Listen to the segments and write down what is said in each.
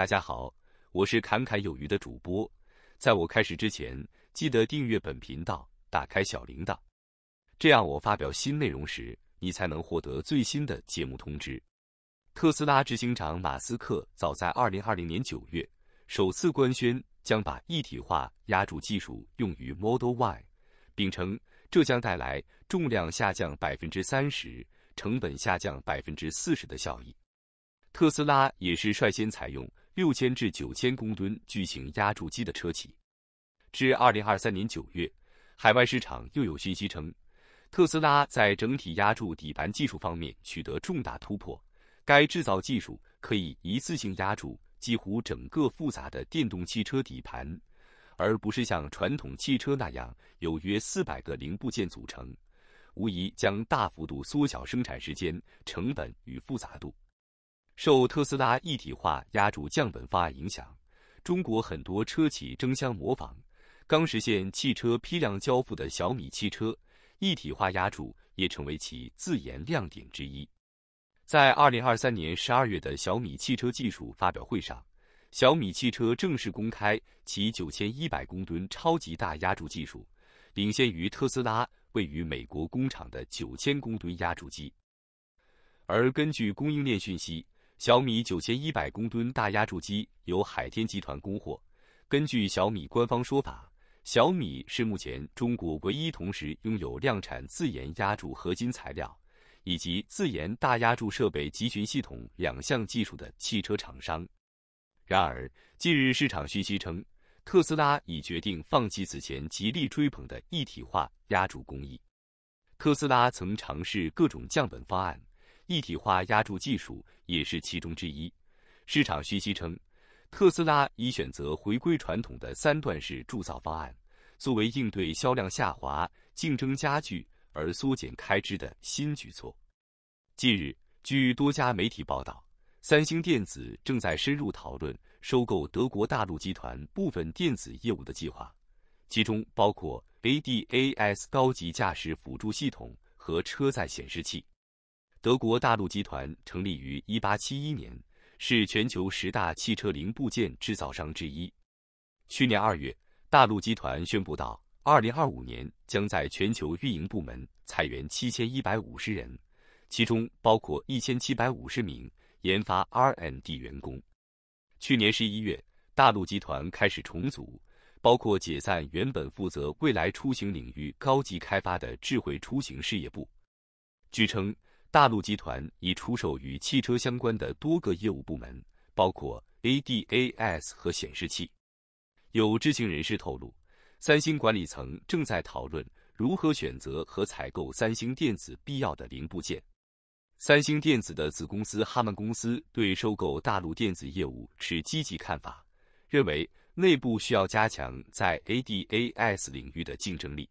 大家好，我是侃侃有余的主播。在我开始之前，记得订阅本频道，打开小铃铛，这样我发表新内容时，你才能获得最新的节目通知。特斯拉执行长马斯克早在2020年9月首次官宣，将把一体化压铸技术用于 Model Y，并称这将带来重量下降30%、成本下降40%的效益。特斯拉也是率先采用。六千至九千公吨巨型压铸机的车企。至二零二三年九月，海外市场又有讯息称，特斯拉在整体压铸底盘技术方面取得重大突破。该制造技术可以一次性压铸几乎整个复杂的电动汽车底盘，而不是像传统汽车那样由约四百个零部件组成，无疑将大幅度缩小生产时间、成本与复杂度。受特斯拉一体化压铸降本方案影响，中国很多车企争相模仿。刚实现汽车批量交付的小米汽车一体化压铸也成为其自研亮点之一。在二零二三年十二月的小米汽车技术发表会上，小米汽车正式公开其九千一百公吨超级大压铸技术，领先于特斯拉位于美国工厂的九千公吨压铸机。而根据供应链讯息，小米九千一百公吨大压铸机由海天集团供货。根据小米官方说法，小米是目前中国唯一同时拥有量产自研压铸合金材料以及自研大压铸设备集群系统两项技术的汽车厂商。然而，近日市场讯息称，特斯拉已决定放弃此前极力追捧的一体化压铸工艺。特斯拉曾尝试各种降本方案。一体化压铸技术也是其中之一。市场讯息称，特斯拉已选择回归传统的三段式铸造方案，作为应对销量下滑、竞争加剧而缩减开支的新举措。近日，据多家媒体报道，三星电子正在深入讨论收购德国大陆集团部分电子业务的计划，其中包括 ADAS 高级驾驶辅助系统和车载显示器。德国大陆集团成立于1871年，是全球十大汽车零部件制造商之一。去年二月，大陆集团宣布到2025年将在全球运营部门裁员7150人，其中包括1750名研发 R&D 员工。去年十一月，大陆集团开始重组，包括解散原本负责未来出行领域高级开发的智慧出行事业部。据称。大陆集团已出售与汽车相关的多个业务部门，包括 ADAS 和显示器。有知情人士透露，三星管理层正在讨论如何选择和采购三星电子必要的零部件。三星电子的子公司哈曼公司对收购大陆电子业务持积极看法，认为内部需要加强在 ADAS 领域的竞争力。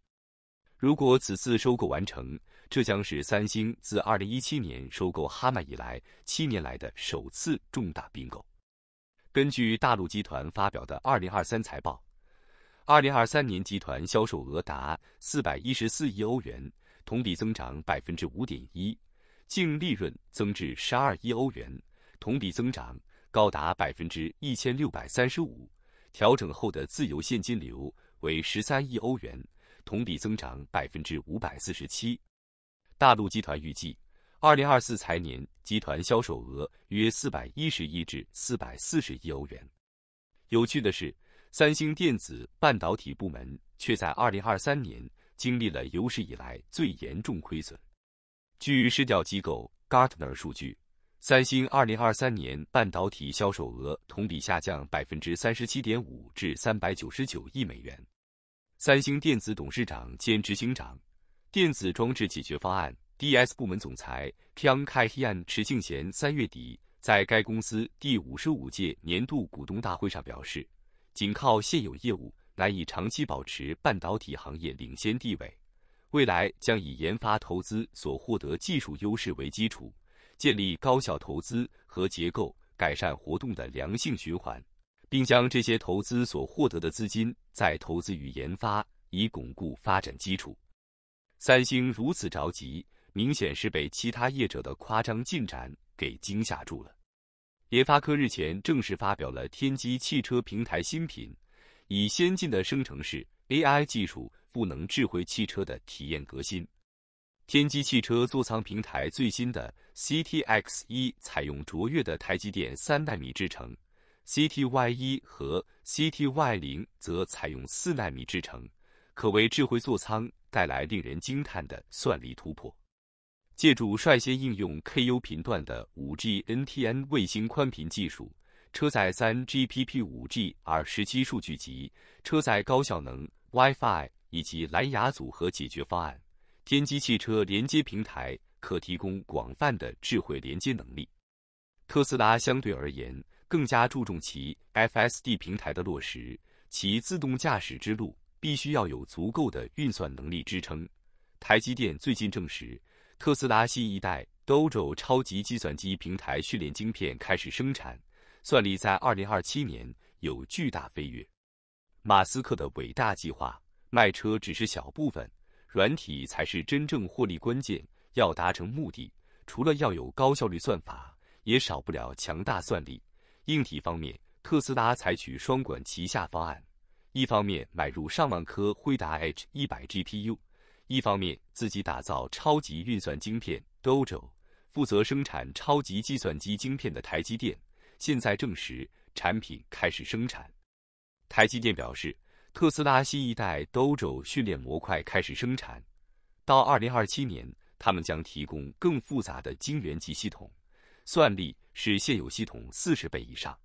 如果此次收购完成，这将是三星自二零一七年收购哈曼以来七年来的首次重大并购。根据大陆集团发表的二零二三财报，二零二三年集团销售额达四百一十四亿欧元，同比增长百分之五点一；净利润增至十二亿欧元，同比增长高达百分之一千六百三十五；调整后的自由现金流为十三亿欧元，同比增长百分之五百四十七。大陆集团预计，二零二四财年集团销售额约四百一十亿至四百四十亿欧元。有趣的是，三星电子半导体部门却在二零二三年经历了有史以来最严重亏损。据市调机构 Gartner 数据，三星二零二三年半导体销售额同比下降百分之三十七点五至三百九十九亿美元。三星电子董事长兼执行长。电子装置解决方案 DS 部门总裁 y o n g k i h i a n 池敬贤三月底在该公司第五十五届年度股东大会上表示，仅靠现有业务难以长期保持半导体行业领先地位。未来将以研发投资所获得技术优势为基础，建立高效投资和结构改善活动的良性循环，并将这些投资所获得的资金再投资于研发，以巩固发展基础。三星如此着急，明显是被其他业者的夸张进展给惊吓住了。联发科日前正式发表了天玑汽车平台新品，以先进的生成式 AI 技术赋能智慧汽车的体验革新。天玑汽车座舱平台最新的 CTX 一采用卓越的台积电三纳米制程，CTY 一和 CTY 零则采用四纳米制程。可为智慧座舱带来令人惊叹的算力突破。借助率先应用 Ku 频段的 5G NTN 卫星宽频技术、车载 3GPP 5G R17 数据集、车载高效能 Wi-Fi 以及蓝牙组合解决方案，天玑汽车连接平台可提供广泛的智慧连接能力。特斯拉相对而言更加注重其 FSD 平台的落实，其自动驾驶之路。必须要有足够的运算能力支撑。台积电最近证实，特斯拉新一代 Dojo 超级计算机平台训练晶片开始生产，算力在2027年有巨大飞跃。马斯克的伟大计划，卖车只是小部分，软体才是真正获利关键。要达成目的，除了要有高效率算法，也少不了强大算力。硬体方面，特斯拉采取双管齐下方案。一方面买入上万颗辉达 H100 GPU，一方面自己打造超级运算晶片 Dojo，负责生产超级计算机晶片的台积电现在证实产品开始生产。台积电表示，特斯拉新一代 Dojo 训练模块开始生产，到2027年，他们将提供更复杂的晶圆级系统，算力是现有系统四十倍以上。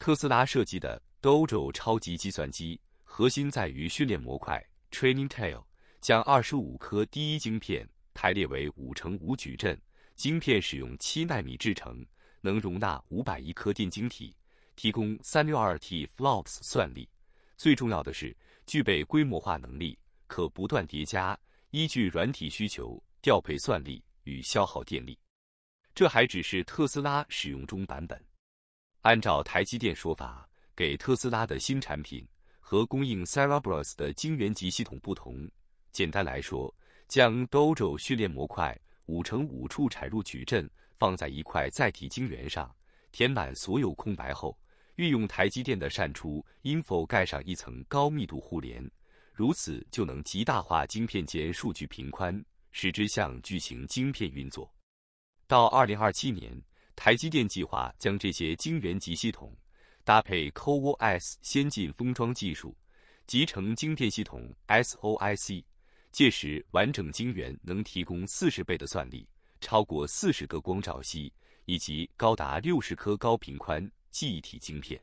特斯拉设计的。Dojo 超级计算机核心在于训练模块 Training t i l 将二十五颗第一晶片排列为五乘五矩阵，晶片使用七纳米制成，能容纳五百亿颗电晶体，提供三六二 T FLOPS 算力。最重要的是，具备规模化能力，可不断叠加，依据软体需求调配算力与消耗电力。这还只是特斯拉使用中版本。按照台积电说法。给特斯拉的新产品和供应 c e l e b r o s 的晶圆级系统不同。简单来说，将 Dojo 训练模块五乘五处产入矩阵放在一块载体晶圆上，填满所有空白后，运用台积电的扇出 i n f o 盖上一层高密度互联，如此就能极大化晶片间数据频宽，使之像巨型晶片运作。到二零二七年，台积电计划将这些晶圆级系统。搭配 c o o s 先进封装技术，集成晶片系统 SoIC，届时完整晶圆能提供四十倍的算力，超过四十个光照系，以及高达六十颗高频宽记忆体晶片。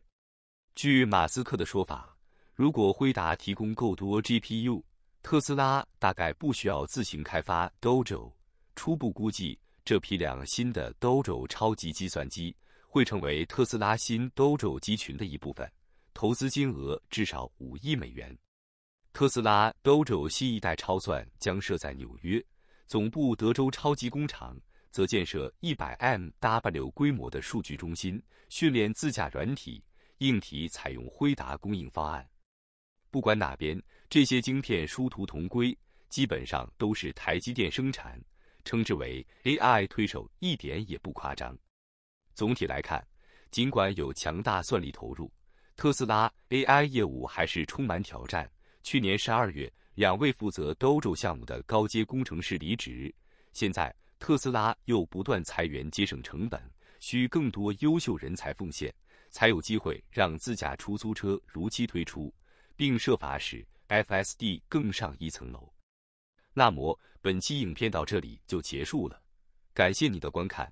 据马斯克的说法，如果辉达提供够多 GPU，特斯拉大概不需要自行开发 Dojo。初步估计，这批量新的 Dojo 超级计算机。会成为特斯拉新德州集群的一部分，投资金额至少五亿美元。特斯拉德州新一代超算将设在纽约，总部德州超级工厂则建设 100MW 规模的数据中心，训练自驾软体、硬体采用辉达供应方案。不管哪边，这些晶片殊途同归，基本上都是台积电生产，称之为 AI 推手一点也不夸张。总体来看，尽管有强大算力投入，特斯拉 AI 业务还是充满挑战。去年十二月，两位负责 d o 欧洲项目的高阶工程师离职，现在特斯拉又不断裁员节省成本，需更多优秀人才奉献，才有机会让自驾出租车如期推出，并设法使 FSD 更上一层楼。那么，本期影片到这里就结束了，感谢你的观看。